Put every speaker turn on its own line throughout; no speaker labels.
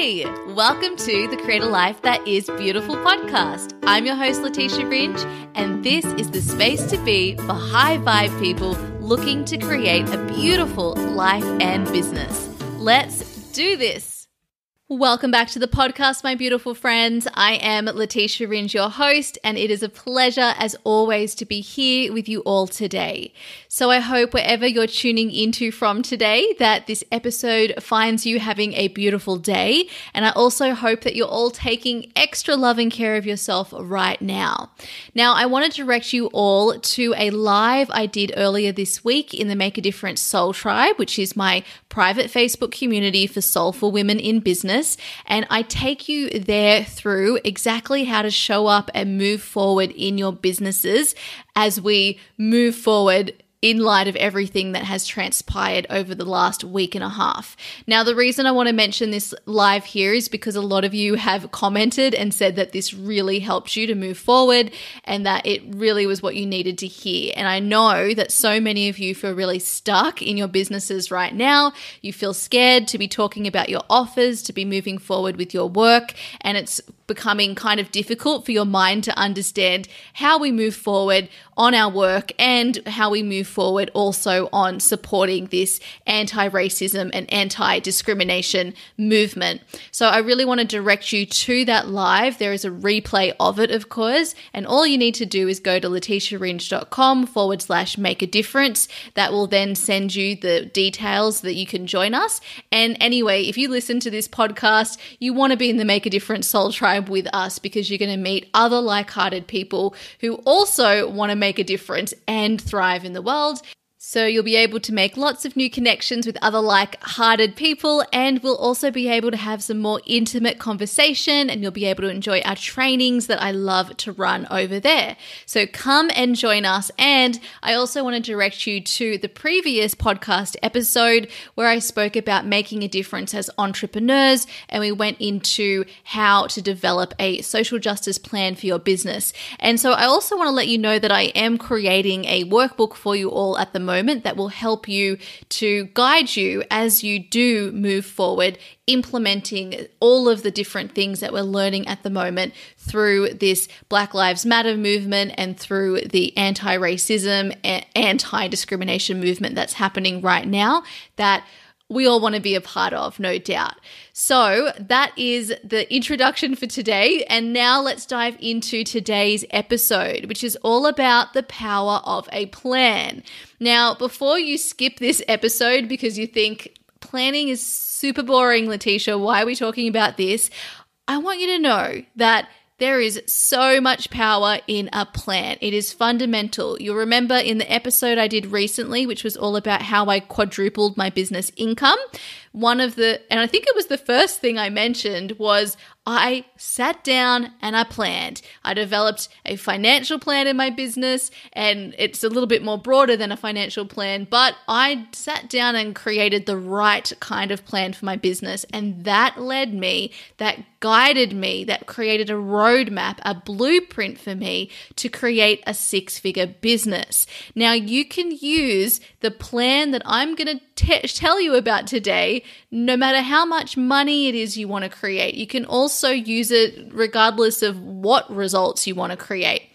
Hey, welcome to the Create a Life That Is Beautiful podcast. I'm your host, Letitia Bringe, and this is the space to be for high vibe people looking to create a beautiful life and business. Let's do this. Welcome back to the podcast, my beautiful friends. I am Letitia Ringe, your host, and it is a pleasure, as always, to be here with you all today. So I hope wherever you're tuning into from today, that this episode finds you having a beautiful day. And I also hope that you're all taking extra loving care of yourself right now. Now, I want to direct you all to a live I did earlier this week in the Make a Difference Soul Tribe, which is my private Facebook community for soulful women in business. And I take you there through exactly how to show up and move forward in your businesses as we move forward in light of everything that has transpired over the last week and a half. Now, the reason I want to mention this live here is because a lot of you have commented and said that this really helped you to move forward and that it really was what you needed to hear. And I know that so many of you feel really stuck in your businesses right now. You feel scared to be talking about your offers, to be moving forward with your work, and it's becoming kind of difficult for your mind to understand how we move forward on our work and how we move forward also on supporting this anti racism and anti discrimination movement. So I really want to direct you to that live. There is a replay of it, of course, and all you need to do is go to letitiaringe.com forward slash make a difference. That will then send you the details that you can join us. And anyway, if you listen to this podcast, you want to be in the Make a Difference Soul Tribe with us because you're going to meet other like hearted people who also want to make a difference and thrive in the world world so you'll be able to make lots of new connections with other like hearted people, and we'll also be able to have some more intimate conversation, and you'll be able to enjoy our trainings that I love to run over there. So come and join us. And I also want to direct you to the previous podcast episode where I spoke about making a difference as entrepreneurs, and we went into how to develop a social justice plan for your business. And so I also want to let you know that I am creating a workbook for you all at the moment moment that will help you to guide you as you do move forward, implementing all of the different things that we're learning at the moment through this Black Lives Matter movement and through the anti racism, anti discrimination movement that's happening right now. That we all want to be a part of, no doubt. So, that is the introduction for today. And now let's dive into today's episode, which is all about the power of a plan. Now, before you skip this episode because you think planning is super boring, Letitia, why are we talking about this? I want you to know that there is so much power in a plan. It is fundamental. You'll remember in the episode I did recently, which was all about how I quadrupled my business income, one of the, and I think it was the first thing I mentioned was I sat down and I planned. I developed a financial plan in my business, and it's a little bit more broader than a financial plan, but I sat down and created the right kind of plan for my business. And that led me, that guided me, that created a roadmap, a blueprint for me to create a six figure business. Now, you can use the plan that I'm going to t- tell you about today, no matter how much money it is you want to create, you can also use it regardless of what results you want to create.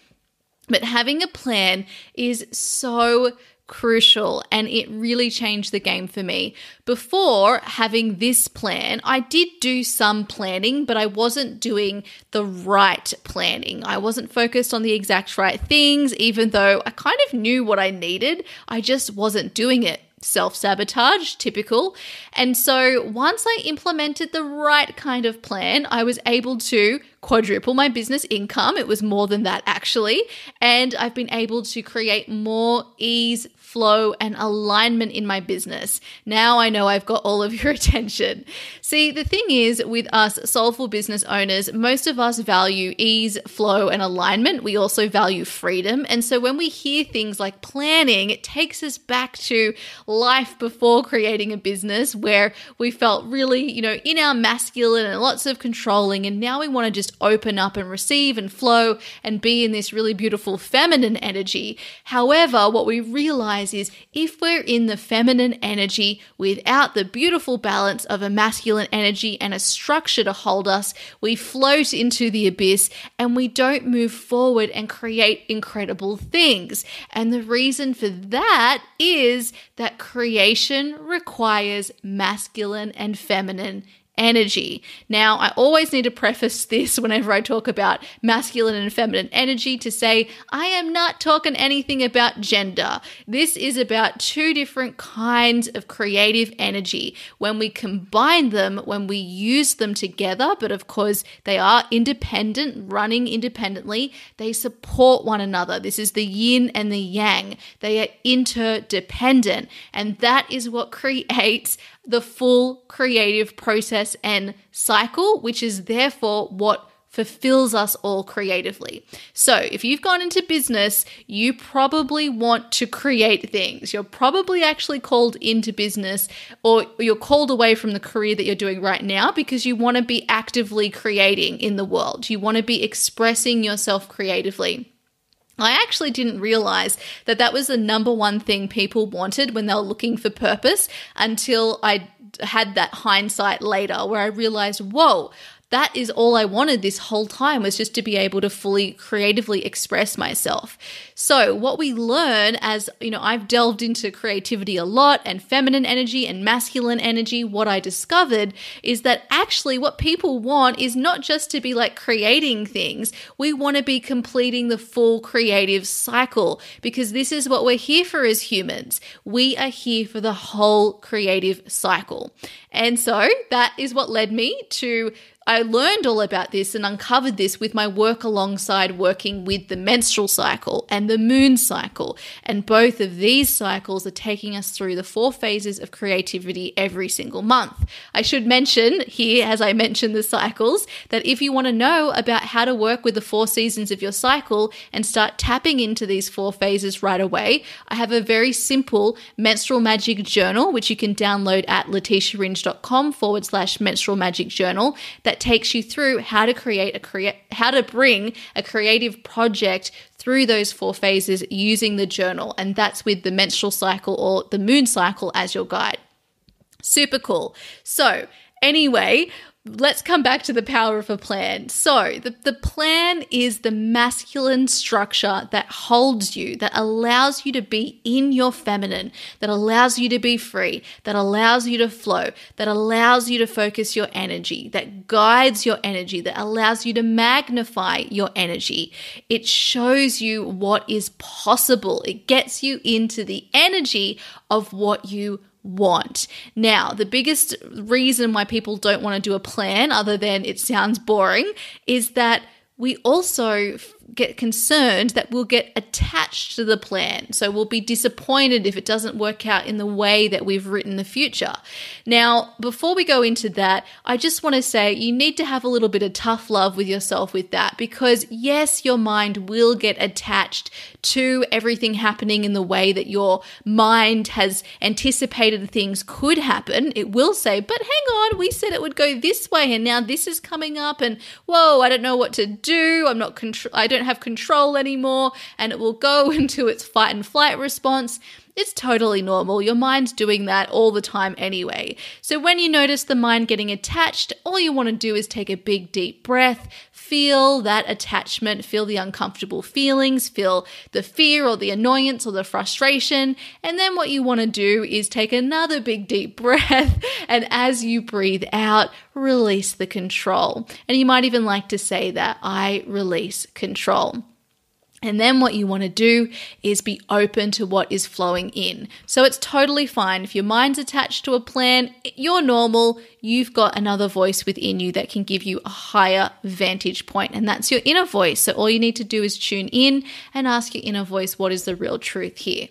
But having a plan is so crucial and it really changed the game for me. Before having this plan, I did do some planning, but I wasn't doing the right planning. I wasn't focused on the exact right things, even though I kind of knew what I needed, I just wasn't doing it self sabotage, typical. And so once I implemented the right kind of plan, I was able to quadruple my business income. It was more than that, actually. And I've been able to create more ease flow, and alignment in my business. Now I know I've got all of your attention. See, the thing is, with us soulful business owners, most of us value ease, flow, and alignment. We also value freedom. And so when we hear things like planning, it takes us back to life before creating a business where we felt really, you know, in our masculine and lots of controlling. And now we want to just open up and receive and flow and be in this really beautiful feminine energy. However, what we realize recognize is if we're in the feminine energy without the beautiful balance of a masculine energy and a structure to hold us, we float into the abyss and we don't move forward and create incredible things. And the reason for that is that creation requires masculine and feminine energy. Now, I always need to preface this whenever I talk about masculine and feminine energy to say I am not talking anything about gender. This is about two different kinds of creative energy. When we combine them, when we use them together, but of course they are independent, running independently, they support one another. This is the yin and the yang. They are interdependent, and that is what creates the full creative process and cycle, which is therefore what fulfills us all creatively. So, if you've gone into business, you probably want to create things. You're probably actually called into business or you're called away from the career that you're doing right now because you want to be actively creating in the world. You want to be expressing yourself creatively. I actually didn't realize that that was the number one thing people wanted when they were looking for purpose until I had that hindsight later where I realized, whoa, that is all I wanted this whole time was just to be able to fully creatively express myself. So, what we learn as, you know, I've delved into creativity a lot and feminine energy and masculine energy, what I discovered is that actually what people want is not just to be like creating things. We want to be completing the full creative cycle because this is what we're here for as humans. We are here for the whole creative cycle. And so, that is what led me to I learned all about this and uncovered this with my work alongside working with the menstrual cycle and the moon cycle. And both of these cycles are taking us through the four phases of creativity every single month. I should mention here, as I mentioned the cycles, that if you want to know about how to work with the four seasons of your cycle and start tapping into these four phases right away, I have a very simple menstrual magic journal, which you can download at letitiaringe.com forward slash menstrual magic journal that that takes you through how to create a create how to bring a creative project through those four phases using the journal and that's with the menstrual cycle or the moon cycle as your guide super cool so anyway let's come back to the power of a plan. So, the, the plan is the masculine structure that holds you, that allows you to be in your feminine, that allows you to be free, that allows you to flow, that allows you to focus your energy, that guides your energy, that allows you to magnify your energy. It shows you what is possible, it gets you into the energy of what you want. Now, the biggest reason why people don't want to do a plan, other than it sounds boring, is that we also get concerned that we'll get attached to the plan. So we'll be disappointed if it doesn't work out in the way that we've written the future. Now, before we go into that, I just want to say you need to have a little bit of tough love with yourself with that because, yes, your mind will get attached to everything happening in the way that your mind has anticipated things could happen. It will say, but hang on, we said it would go this way and now this is coming up and whoa, I don't know what to do. I'm not control I don't don't have control anymore, and it will go into its fight and flight response. It's totally normal. Your mind's doing that all the time anyway. So when you notice the mind getting attached, all you want to do is take a big deep breath, feel that attachment, feel the uncomfortable feelings, feel the fear or the annoyance or the frustration. And then what you want to do is take another big deep breath. And as you breathe out, release the control. And you might even like to say that I release control. And then what you want to do is be open to what is flowing in. So it's totally fine. If your mind's attached to a plan, you're normal, you've got another voice within you that can give you a higher vantage point, and that's your inner voice. So all you need to do is tune in and ask your inner voice, what is the real truth here?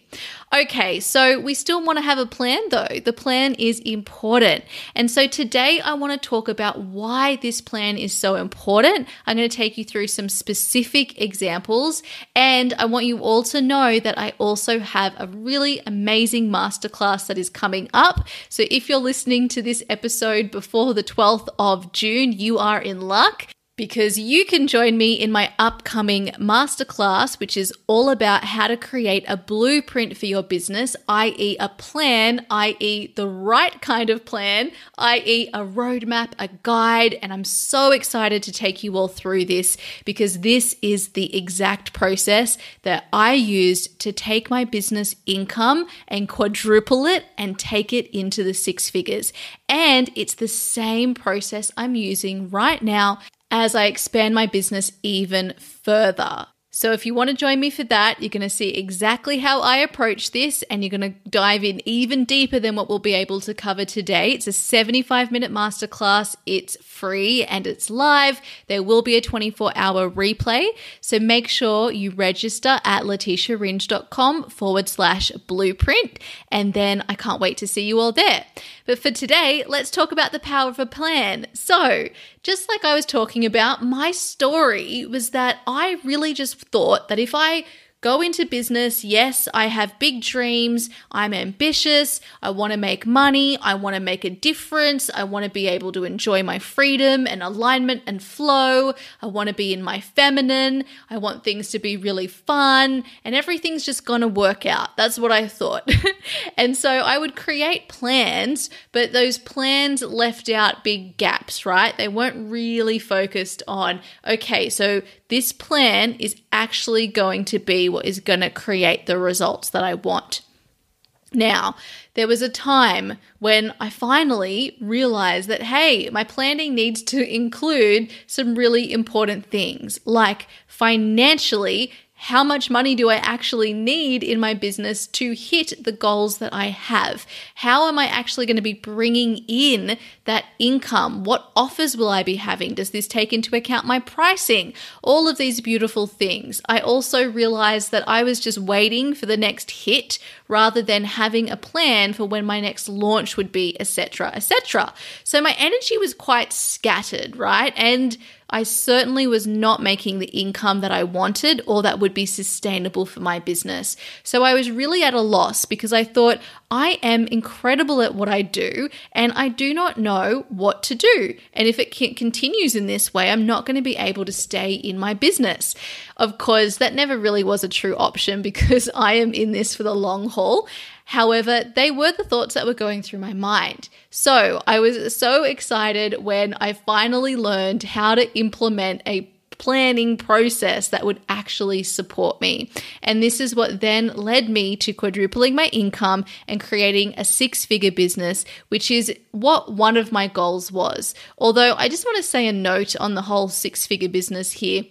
Okay, so we still want to have a plan though. The plan is important. And so today I want to talk about why this plan is so important. I'm going to take you through some specific examples, and I want you all to know that I also have a really amazing masterclass that is coming up. So if you're listening to this episode, episode before the 12th of June, you are in luck because you can join me in my upcoming masterclass, which is all about how to create a blueprint for your business, i.e., a plan, i.e., the right kind of plan, i.e., a roadmap, a guide. And I'm so excited to take you all through this because this is the exact process that I used to take my business income and quadruple it and take it into the six figures. And it's the same process I'm using right now as I expand my business even further. So, if you want to join me for that, you're going to see exactly how I approach this and you're going to dive in even deeper than what we'll be able to cover today. It's a 75 minute masterclass, it's free and it's live. There will be a 24 hour replay. So, make sure you register at letitiaringe.com forward slash blueprint. And then I can't wait to see you all there. But for today, let's talk about the power of a plan. So, just like I was talking about, my story was that I really just thought that if I go into business. Yes, I have big dreams. I'm ambitious. I want to make money. I want to make a difference. I want to be able to enjoy my freedom and alignment and flow. I want to be in my feminine. I want things to be really fun and everything's just going to work out. That's what I thought. and so I would create plans, but those plans left out big gaps, right? They weren't really focused on, okay, so this plan is actually going to be what is going to create the results that I want. Now, there was a time when I finally realized that, hey, my planning needs to include some really important things like financially how much money do I actually need in my business to hit the goals that I have? How am I actually going to be bringing in that income? What offers will I be having? Does this take into account my pricing? All of these beautiful things. I also realized that I was just waiting for the next hit rather than having a plan for when my next launch would be, etc., etc. So my energy was quite scattered, right? And I certainly was not making the income that I wanted or that would be sustainable for my business. So I was really at a loss because I thought, I am incredible at what I do and I do not know what to do. And if it continues in this way, I'm not going to be able to stay in my business. Of course, that never really was a true option because I am in this for the long haul. However, they were the thoughts that were going through my mind. So I was so excited when I finally learned how to implement a planning process that would actually support me. And this is what then led me to quadrupling my income and creating a six figure business, which is what one of my goals was. Although I just want to say a note on the whole six figure business here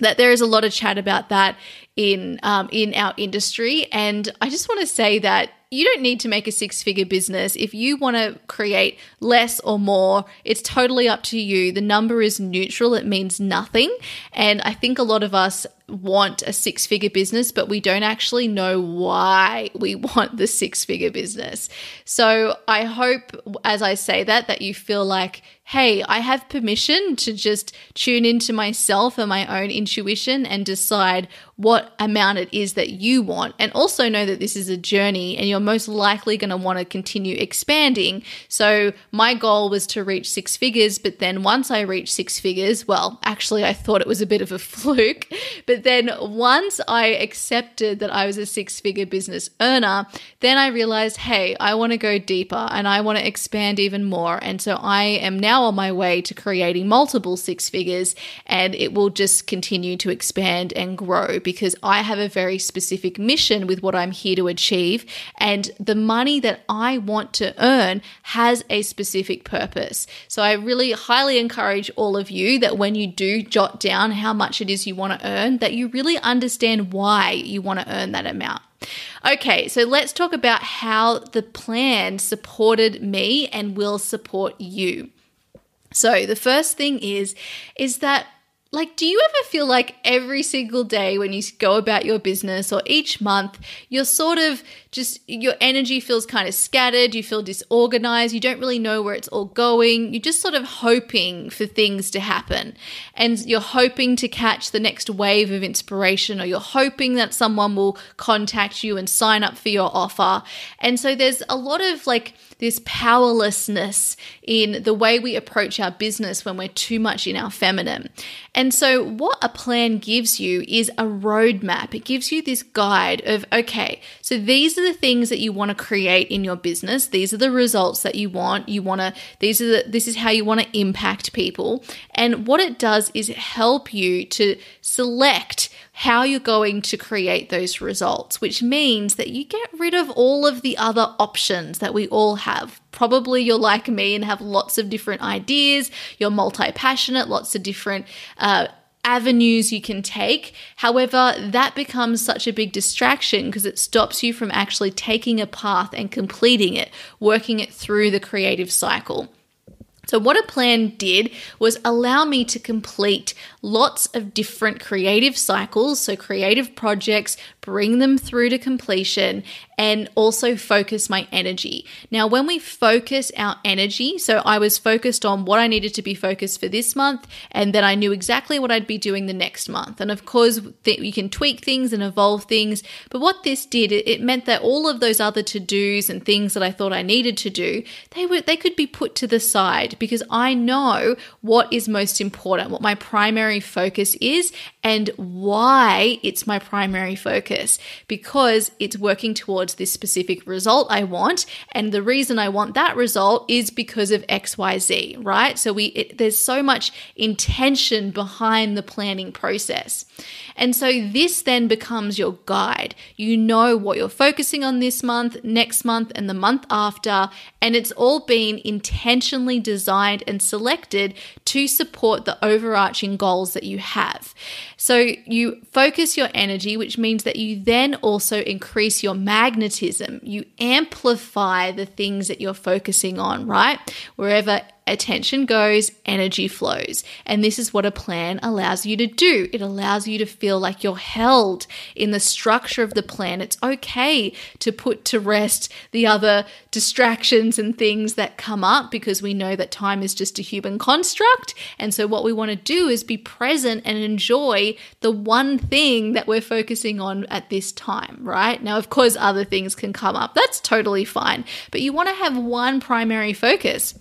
that there is a lot of chat about that in um, in our industry, and I just want to say that you don't need to make a six figure business if you want to create less or more. It's totally up to you. The number is neutral; it means nothing. And I think a lot of us want a six figure business, but we don't actually know why we want the six figure business. So I hope, as I say that, that you feel like hey, I have permission to just tune into myself and my own intuition and decide what amount it is that you want. And also know that this is a journey and you're most likely going to want to continue expanding. So, my goal was to reach six figures, but then once I reached six figures, well, actually, I thought it was a bit of a fluke. But then once I accepted that I was a six figure business earner, then I realized, hey, I want to go deeper and I want to expand even more. And so, I am now on my way to creating multiple six figures and it will just continue to expand and grow because I have a very specific mission with what I'm here to achieve. And the money that I want to earn has a specific purpose. So I really highly encourage all of you that when you do jot down how much it is you want to earn, that you really understand why you want to earn that amount. Okay, so let's talk about how the plan supported me and will support you. So the first thing is is that like, do you ever feel like every single day when you go about your business or each month, you're sort of just your energy feels kind of scattered, you feel disorganized, you don't really know where it's all going. You're just sort of hoping for things to happen. And you're hoping to catch the next wave of inspiration, or you're hoping that someone will contact you and sign up for your offer. And so there's a lot of like this powerlessness in the way we approach our business when we're too much in our feminine. And so, what a plan gives you is a roadmap, it gives you this guide of, okay, so these are the things that you want to create in your business. These are the results that you want. You want to these are the, this is how you want to impact people. And what it does is help you to select how you're going to create those results, which means that you get rid of all of the other options that we all have. Probably you're like me and have lots of different ideas. You're multi passionate, lots of different uh, avenues you can take. However, that becomes such a big distraction because it stops you from actually taking a path and completing it, working it through the creative cycle. So, what a plan did was allow me to complete lots of different creative cycles, so creative projects, bring them through to completion, and also focus my energy. Now, when we focus our energy, so I was focused on what I needed to be focused for this month, and then I knew exactly what I'd be doing the next month. And of course, th- you can tweak things and evolve things, but what this did, it, it meant that all of those other to dos and things that I thought I needed to do, they were they could be put to the side because I know what is most important, what my primary primary focus is and why it's my primary focus because it's working towards this specific result I want and the reason I want that result is because of XYZ, right? So we it, there's so much intention behind the planning process. And so this then becomes your guide. You know what you're focusing on this month, next month and the month after and it's all been intentionally designed and selected to support the overarching goal goals that you have. So you focus your energy, which means that you then also increase your magnetism. You amplify the things that you're focusing on, right? Wherever attention goes, energy flows. And this is what a plan allows you to do. It allows you to feel like you're held in the structure of the plan. It's okay to put to rest the other distractions and things that come up because we know that time is just a human construct. And so, what we want to do is be present and enjoy the one thing that we're focusing on at this time, right? Now, of course, other things can come up. That's totally fine. But you want to have one primary focus.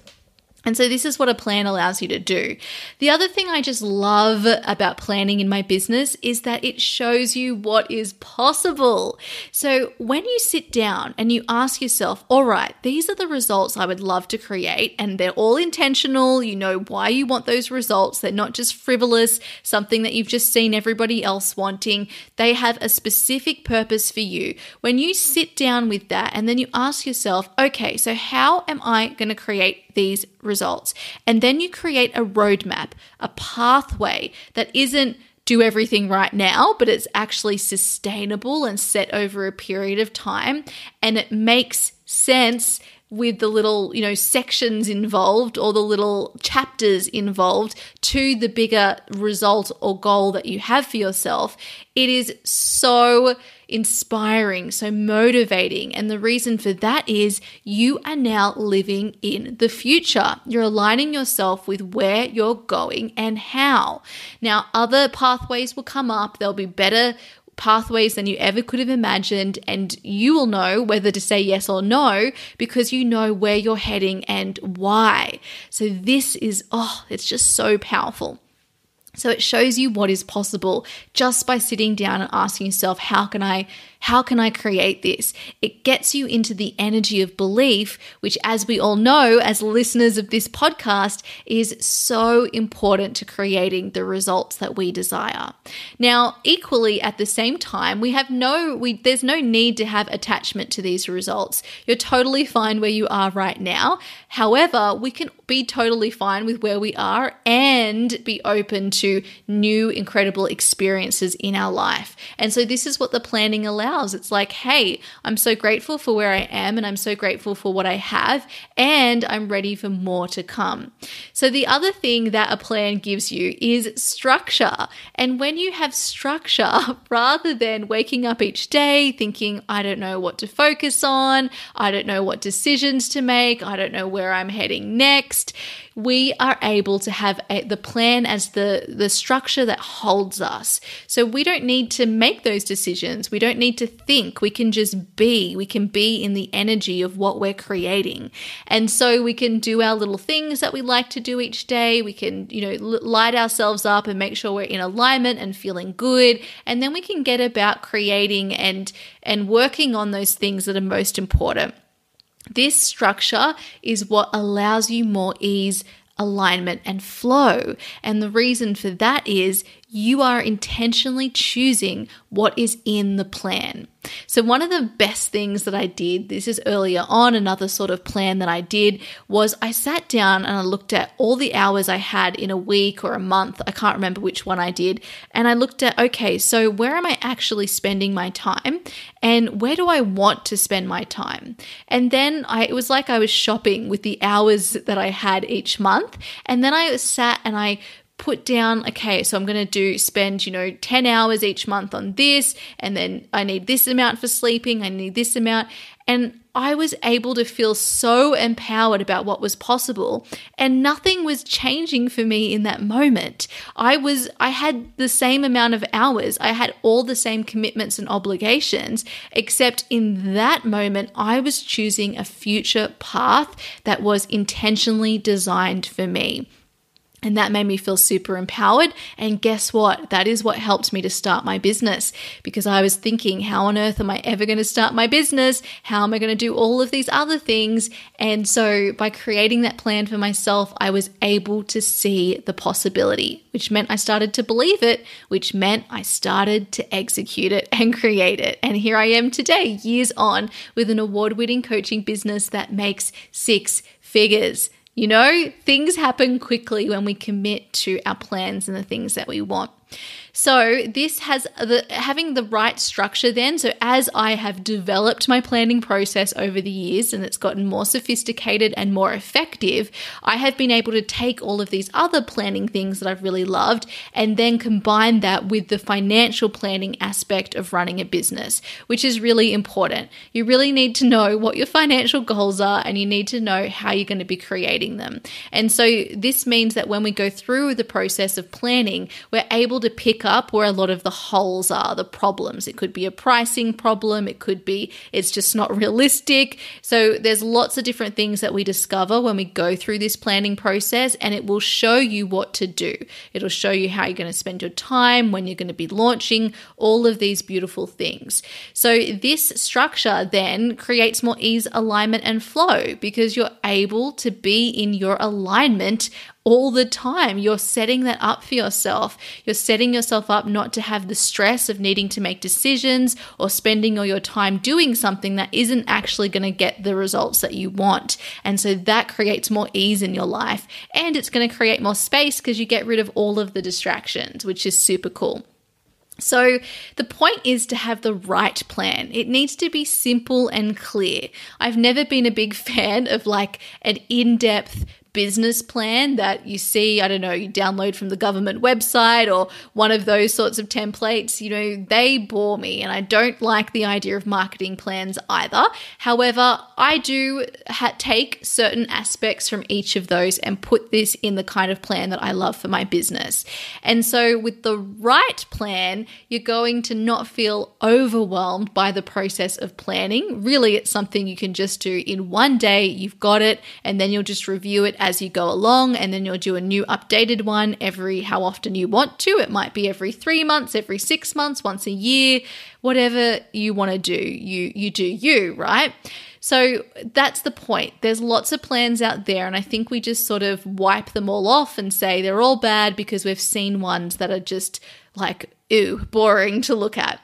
And so, this is what a plan allows you to do. The other thing I just love about planning in my business is that it shows you what is possible. So, when you sit down and you ask yourself, all right, these are the results I would love to create, and they're all intentional, you know why you want those results. They're not just frivolous, something that you've just seen everybody else wanting. They have a specific purpose for you. When you sit down with that and then you ask yourself, okay, so how am I going to create these results. And then you create a roadmap, a pathway that isn't do everything right now, but it's actually sustainable and set over a period of time. And it makes sense with the little, you know, sections involved or the little chapters involved to the bigger result or goal that you have for yourself. It is so inspiring, so motivating. And the reason for that is you are now living in the future. You're aligning yourself with where you're going and how. Now, other pathways will come up, there'll be better pathways than you ever could have imagined, and you will know whether to say yes or no because you know where you're heading and why. So, this is, oh, it's just so powerful. So it shows you what is possible just by sitting down and asking yourself, how can I how can I create this? It gets you into the energy of belief, which, as we all know, as listeners of this podcast, is so important to creating the results that we desire. Now, equally at the same time, we have no, we, there's no need to have attachment to these results. You're totally fine where you are right now. However, we can be totally fine with where we are and be open to new incredible experiences in our life. And so, this is what the planning allows ourselves. It's like, hey, I'm so grateful for where I am and I'm so grateful for what I have, and I'm ready for more to come. So, the other thing that a plan gives you is structure. And when you have structure, rather than waking up each day thinking, I don't know what to focus on, I don't know what decisions to make, I don't know where I'm heading next, we are able to have a, the plan as the, the structure that holds us. So we don't need to make those decisions. We don't need to think. We can just be. We can be in the energy of what we're creating. And so we can do our little things that we like to do each day. We can, you know, light ourselves up and make sure we're in alignment and feeling good. And then we can get about creating and and working on those things that are most important. This structure is what allows you more ease alignment and flow. And the reason for that is you are intentionally choosing what is in the plan. So, one of the best things that I did, this is earlier on, another sort of plan that I did was I sat down and I looked at all the hours I had in a week or a month. I can't remember which one I did. And I looked at, okay, so where am I actually spending my time? And where do I want to spend my time? And then I, it was like I was shopping with the hours that I had each month. And then I sat and I put down, okay, so I'm going to do spend, you know, 10 hours each month on this, and then I need this amount for sleeping, I need this amount. And I was able to feel so empowered about what was possible, and nothing was changing for me in that moment. I was I had the same amount of hours, I had all the same commitments and obligations, except in that moment I was choosing a future path that was intentionally designed for me. And that made me feel super empowered. And guess what? That is what helped me to start my business because I was thinking, how on earth am I ever going to start my business? How am I going to do all of these other things? And so by creating that plan for myself, I was able to see the possibility, which meant I started to believe it, which meant I started to execute it and create it. And here I am today, years on, with an award winning coaching business that makes six figures. You know, things happen quickly when we commit to our plans and the things that we want. So this has the having the right structure then. So as I have developed my planning process over the years and it's gotten more sophisticated and more effective, I have been able to take all of these other planning things that I've really loved and then combine that with the financial planning aspect of running a business, which is really important. You really need to know what your financial goals are and you need to know how you're going to be creating them. And so this means that when we go through the process of planning, we're able to pick up up where a lot of the holes are, the problems. It could be a pricing problem, it could be it's just not realistic. So there's lots of different things that we discover when we go through this planning process, and it will show you what to do. It'll show you how you're going to spend your time, when you're going to be launching, all of these beautiful things. So this structure then creates more ease, alignment, and flow because you're able to be in your alignment all the time. You're setting that up for yourself. You're setting yourself up not to have the stress of needing to make decisions or spending all your time doing something that isn't actually going to get the results that you want. And so that creates more ease in your life and it's going to create more space because you get rid of all of the distractions, which is super cool. So, the point is to have the right plan. It needs to be simple and clear. I've never been a big fan of like an in depth business plan that you see, I don't know, you download from the government website or one of those sorts of templates, you know, they bore me and I don't like the idea of marketing plans either. However, I do ha- take certain aspects from each of those and put this in the kind of plan that I love for my business. And so with the right plan, you're going to not feel overwhelmed by the process of planning. Really, it's something you can just do in one day. You've got it and then you'll just review it as you go along, and then you'll do a new updated one every how often you want to. It might be every three months, every six months, once a year, whatever you want to do. You you do you, right? So that's the point. There's lots of plans out there, and I think we just sort of wipe them all off and say they're all bad because we've seen ones that are just like, ew, boring to look at.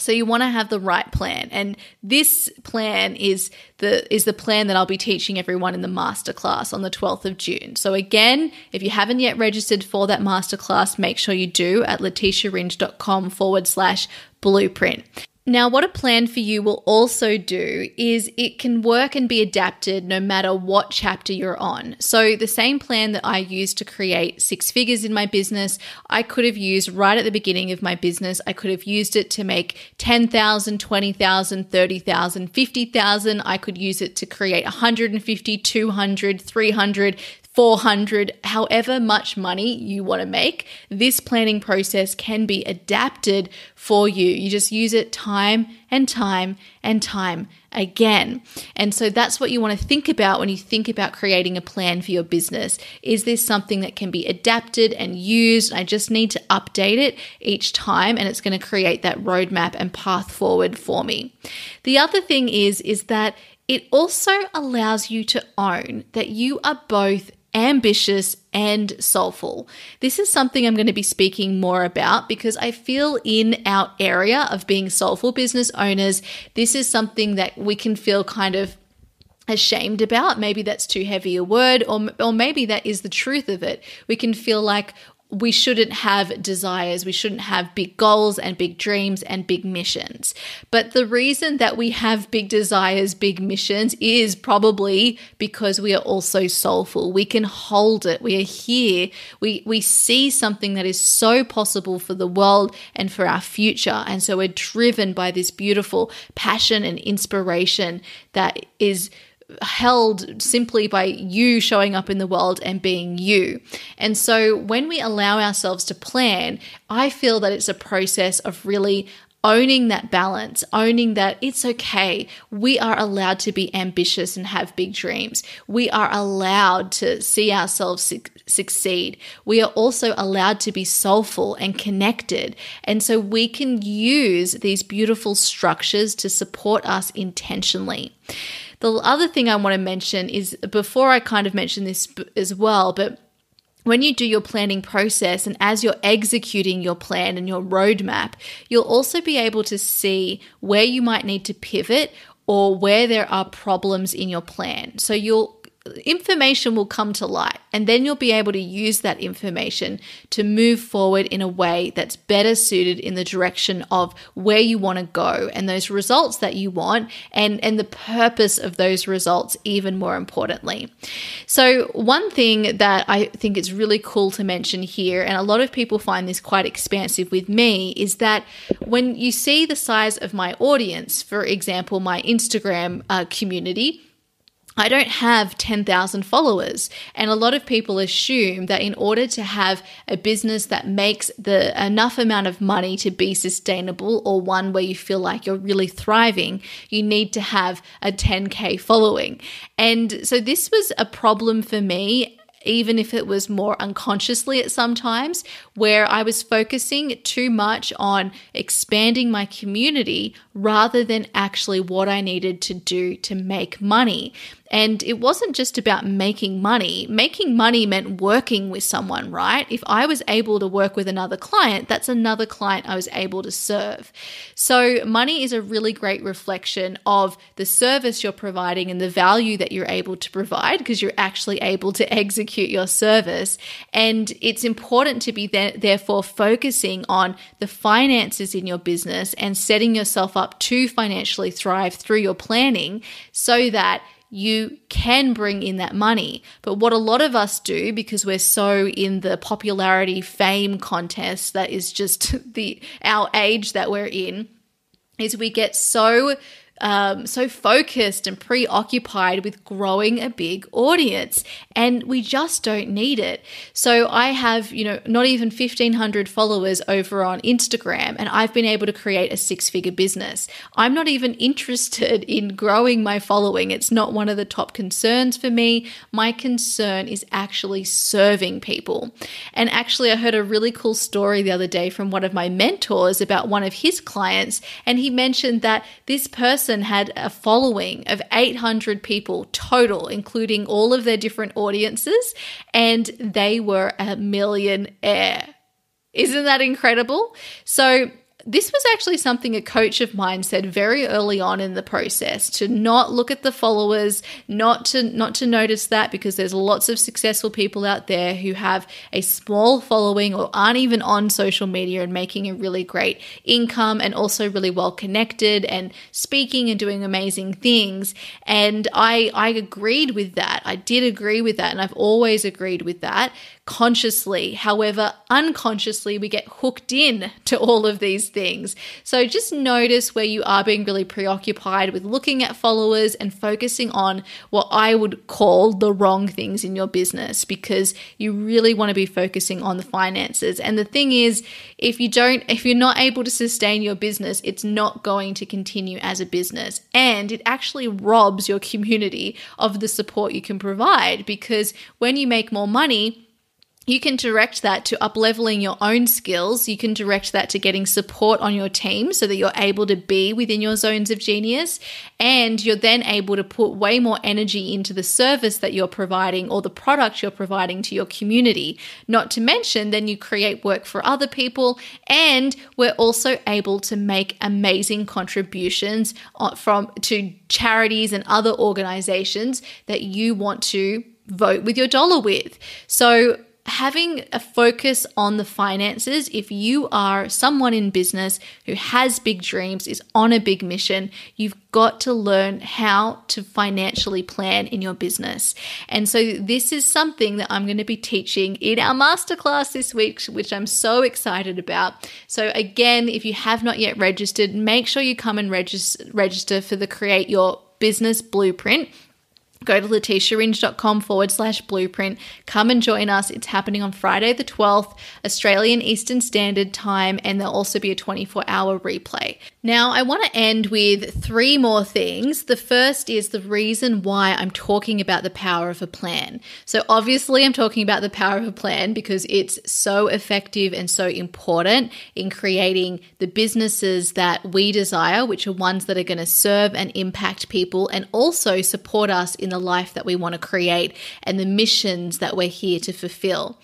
So you want to have the right plan and this plan is the is the plan that I'll be teaching everyone in the masterclass on the 12th of June. So again, if you haven't yet registered for that masterclass, make sure you do at letitiaringe.com forward slash blueprint. Now, what a plan for you will also do is it can work and be adapted no matter what chapter you're on. So, the same plan that I used to create six figures in my business, I could have used right at the beginning of my business. I could have used it to make 10,000, 20,000, 30,000, 50,000. I could use it to create 150, 200, 300, 400, however much money you want to make, this planning process can be adapted for you. You just use it time and time and time again. And so that's what you want to think about when you think about creating a plan for your business. Is this something that can be adapted and used? I just need to update it each time and it's going to create that roadmap and path forward for me. The other thing is is that it also allows you to own that you are both ambitious and soulful. This is something I'm going to be speaking more about because I feel in our area of being soulful business owners, this is something that we can feel kind of ashamed about maybe that's too heavy a word or or maybe that is the truth of it we can feel like we shouldn't have desires, we shouldn't have big goals and big dreams and big missions. But the reason that we have big desires, big missions is probably because we are also soulful. We can hold it. We are here. We we see something that is so possible for the world and for our future. And so we're driven by this beautiful passion and inspiration that is held simply by you showing up in the world and being you. And so when we allow ourselves to plan, I feel that it's a process of really owning that balance, owning that it's okay. We are allowed to be ambitious and have big dreams. We are allowed to see ourselves su- succeed. We are also allowed to be soulful and connected. And so we can use these beautiful structures to support us intentionally. The other thing I want to mention is before I kind of mention this as well, but when you do your planning process and as you're executing your plan and your roadmap, you'll also be able to see where you might need to pivot or where there are problems in your plan. So you'll information will come to light, and then you'll be able to use that information to move forward in a way that's better suited in the direction of where you want to go and those results that you want, and, and the purpose of those results, even more importantly. So, one thing that I think is really cool to mention here, and a lot of people find this quite expansive with me, is that when you see the size of my audience, for example, my Instagram uh, community, I don't have 10,000 followers. And a lot of people assume that in order to have a business that makes the enough amount of money to be sustainable or one where you feel like you're really thriving, you need to have a 10K following. And so this was a problem for me even if it was more unconsciously at sometimes, where I was focusing too much on expanding my community rather than actually what I needed to do to make money. And it wasn't just about making money. Making money meant working with someone, right? If I was able to work with another client, that's another client I was able to serve. So, money is a really great reflection of the service you're providing and the value that you're able to provide because you're actually able to execute your service. And it's important to be there, therefore focusing on the finances in your business and setting yourself up to financially thrive through your planning so that you can bring in that money. But what a lot of us do, because we're so in the popularity fame contest that is just the our age that we're in, is we get so um, so focused and preoccupied with growing a big audience, and we just don't need it. So I have, you know, not even 1,500 followers over on Instagram, and I've been able to create a six figure business. I'm not even interested in growing my following, it's not one of the top concerns for me. My concern is actually serving people. And actually, I heard a really cool story the other day from one of my mentors about one of his clients, and he mentioned that this person person had a following of 800 people total, including all of their different audiences, and they were a millionaire. Isn't that incredible? So, this was actually something a coach of mine said very early on in the process to not look at the followers, not to not to notice that because there's lots of successful people out there who have a small following or aren't even on social media and making a really great income and also really well connected and speaking and doing amazing things. And I I agreed with that. I did agree with that and I've always agreed with that consciously. However, unconsciously, we get hooked in to all of these things. So just notice where you are being really preoccupied with looking at followers and focusing on what I would call the wrong things in your business because you really want to be focusing on the finances. And the thing is, if you don't, if you're not able to sustain your business, it's not going to continue as a business. And it actually robs your community of the support you can provide because when you make more money, you can direct that to upleveling your own skills. You can direct that to getting support on your team so that you're able to be within your zones of genius. And you're then able to put way more energy into the service that you're providing or the product you're providing to your community. Not to mention, then you create work for other people. And we're also able to make amazing contributions from to charities and other organizations that you want to vote with your dollar with. So having a focus on the finances, if you are someone in business who has big dreams, is on a big mission, you've got to learn how to financially plan in your business. And so, this is something that I'm going to be teaching in our masterclass this week, which I'm so excited about. So, again, if you have not yet registered, make sure you come and register, register for the Create Your Business Blueprint go to letitiaringe.com forward slash blueprint. Come and join us. It's happening on Friday, the 12th, Australian Eastern Standard Time, and there'll also be a 24 hour replay. Now, I want to end with three more things. The first is the reason why I'm talking about the power of a plan. So, obviously, I'm talking about the power of a plan because it's so effective and so important in creating the businesses that we desire, which are ones that are going to serve and impact people and also support us in in the life that we want to create and the missions that we're here to fulfill.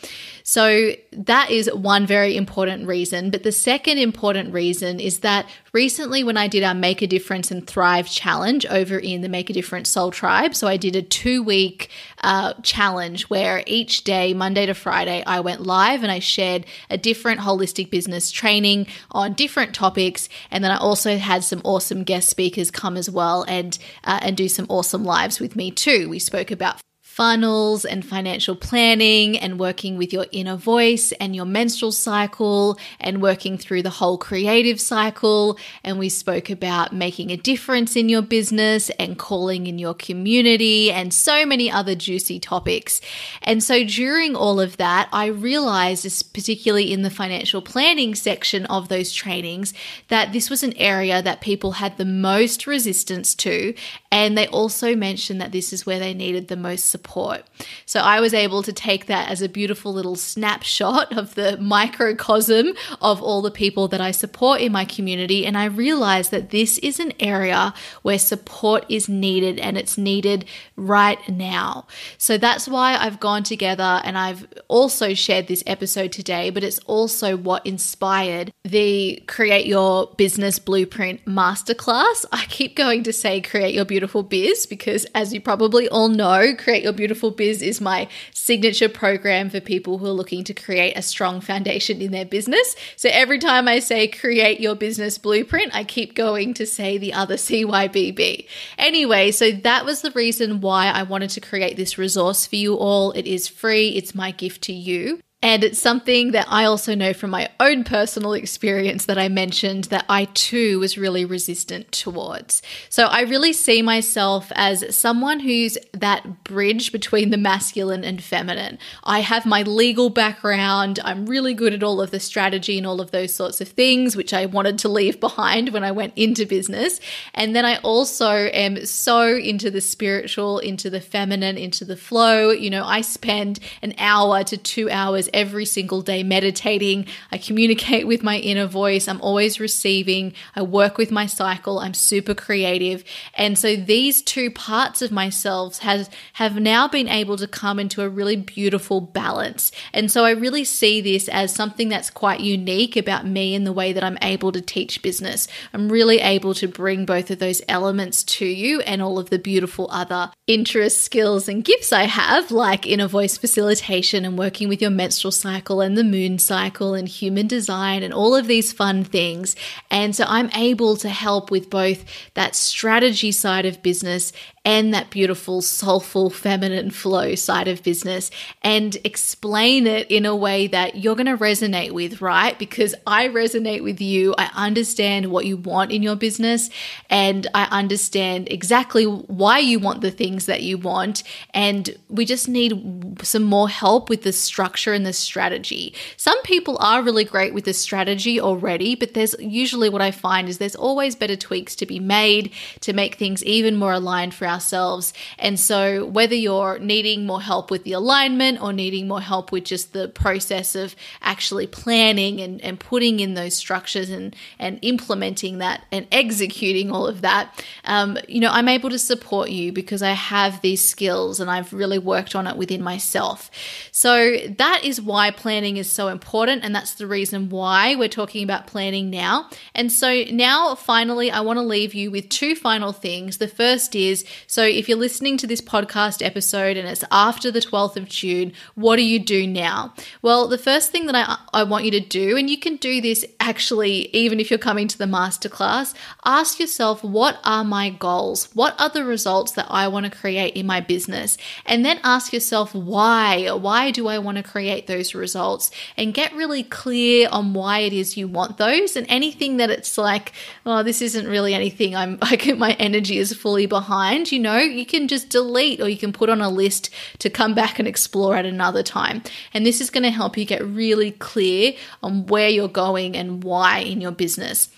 So that is one very important reason. But the second important reason is that recently, when I did our Make a Difference and Thrive challenge over in the Make a Difference Soul Tribe, so I did a two week uh, challenge where each day, Monday to Friday, I went live and I shared a different holistic business training on different topics. And then I also had some awesome guest speakers come as well and, uh, and do some awesome lives with me too. We spoke about funnels and financial planning and working with your inner voice and your menstrual cycle and working through the whole creative cycle. And we spoke about making a difference in your business and calling in your community and so many other juicy topics. And so during all of that, I realized, particularly in the financial planning section of those trainings, that this was an area that people had the most resistance to. And they also mentioned that this is where they needed the most support support. So I was able to take that as a beautiful little snapshot of the microcosm of all the people that I support in my community. And I realized that this is an area where support is needed and it's needed right now. So that's why I've gone together and I've also shared this episode today, but it's also what inspired the Create Your Business Blueprint Masterclass. I keep going to say Create Your Beautiful Biz because, as you probably all know, Create Your Beautiful Biz is my signature program for people who are looking to create a strong foundation in their business. So every time I say create your business blueprint, I keep going to say the other CYBB. Anyway, so that was the reason why I wanted to create this resource for you all. It is free, it's my gift to you. And it's something that I also know from my own personal experience that I mentioned that I too was really resistant towards. So I really see myself as someone who's that bridge between the masculine and feminine. I have my legal background, I'm really good at all of the strategy and all of those sorts of things, which I wanted to leave behind when I went into business. And then I also am so into the spiritual, into the feminine, into the flow. You know, I spend an hour to two hours every single day meditating. I communicate with my inner voice. I'm always receiving. I work with my cycle. I'm super creative. And so these two parts of myself has have now been able to come into a really beautiful balance. And so I really see this as something that's quite unique about me in the way that I'm able to teach business. I'm really able to bring both of those elements to you and all of the beautiful other interests, skills, and gifts I have, like inner voice facilitation and working with your menstrual menstrual cycle and the moon cycle and human design and all of these fun things. And so I'm able to help with both that strategy side of business and that beautiful, soulful, feminine flow side of business and explain it in a way that you're going to resonate with, right? Because I resonate with you. I understand what you want in your business and I understand exactly why you want the things that you want. And we just need some more help with the structure and the strategy. Some people are really great with the strategy already, but there's usually what I find is there's always better tweaks to be made to make things even more aligned for our ourselves. And so, whether you're needing more help with the alignment or needing more help with just the process of actually planning and, and putting in those structures and, and implementing that and executing all of that, um, you know, I'm able to support you because I have these skills and I've really worked on it within myself. So, that is why planning is so important. And that's the reason why we're talking about planning now. And so, now finally, I want to leave you with two final things. The first is so if you're listening to this podcast episode and it's after the 12th of June, what do you do now? Well, the first thing that I, I want you to do, and you can do this actually even if you're coming to the masterclass, ask yourself, what are my goals? What are the results that I want to create in my business? And then ask yourself, why? Why do I want to create those results? And get really clear on why it is you want those and anything that it's like, oh, this isn't really anything I'm, like my energy is fully behind you know, you can just delete or you can put on a list to come back and explore at another time. And this is going to help you get really clear on where you're going and why in your business.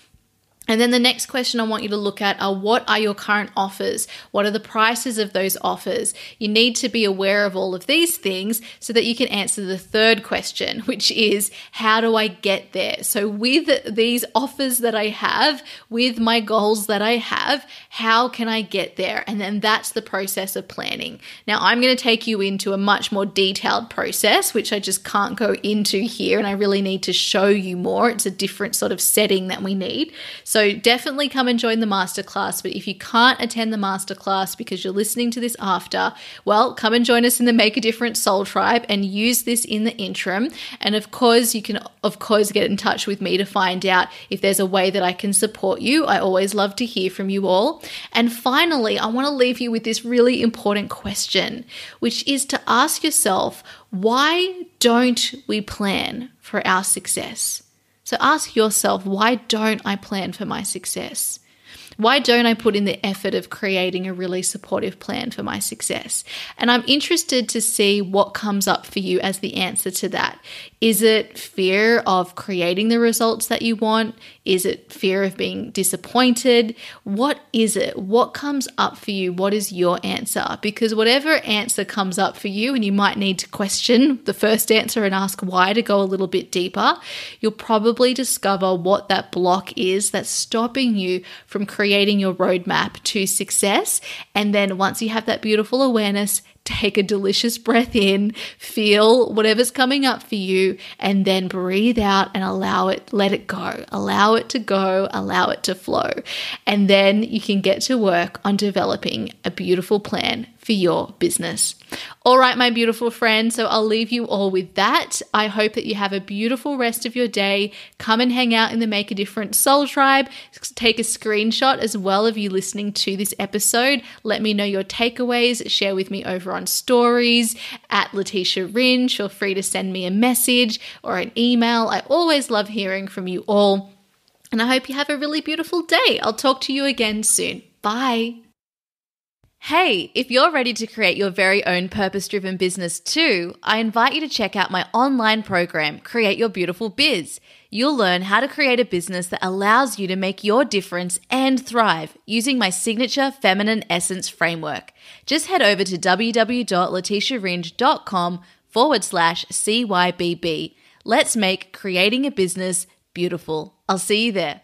And then the next question I want you to look at are what are your current offers? What are the prices of those offers? You need to be aware of all of these things so that you can answer the third question, which is how do I get there? So, with these offers that I have, with my goals that I have, how can I get there? And then that's the process of planning. Now, I'm going to take you into a much more detailed process, which I just can't go into here. And I really need to show you more. It's a different sort of setting that we need. So so definitely come and join the masterclass. But if you can't attend the masterclass because you're listening to this after, well, come and join us in the Make a Difference Soul Tribe and use this in the interim. And of course, you can, of course, get in touch with me to find out if there's a way that I can support you. I always love to hear from you all. And finally, I want to leave you with this really important question, which is to ask yourself why don't we plan for our success? So ask yourself why don't I plan for my success? Why don't I put in the effort of creating a really supportive plan for my success? And I'm interested to see what comes up for you as the answer to that. Is it fear of creating the results that you want? Is it fear of being disappointed? What is it? What comes up for you? What is your answer? Because whatever answer comes up for you, and you might need to question the first answer and ask why to go a little bit deeper, you'll probably discover what that block is that's stopping you from creating your roadmap to success. And then once you have that beautiful awareness, take a delicious breath in, feel whatever's coming up for you, and then breathe out and allow it, let it go, allow it to go, allow it to flow. And then you can get to work on developing a beautiful plan for your business. All right, my beautiful friends. So I'll leave you all with that. I hope that you have a beautiful rest of your day. Come and hang out in the Make a Difference Soul Tribe. Take a screenshot as well of you listening to this episode. Let me know your takeaways. Share with me over on stories at Letitia Ringe. Feel free to send me a message or an email. I always love hearing from you all. And I hope you have a really beautiful day. I'll talk to you again soon. Bye. Hey, if you're ready to create your very own purpose driven business too, I invite you to check out my online program, Create Your Beautiful Biz. You'll learn how to create a business that allows you to make your difference and thrive using my signature feminine essence framework. Just head over to www.letitiaringe.com forward slash CYBB. Let's make creating a business beautiful. I'll see you there.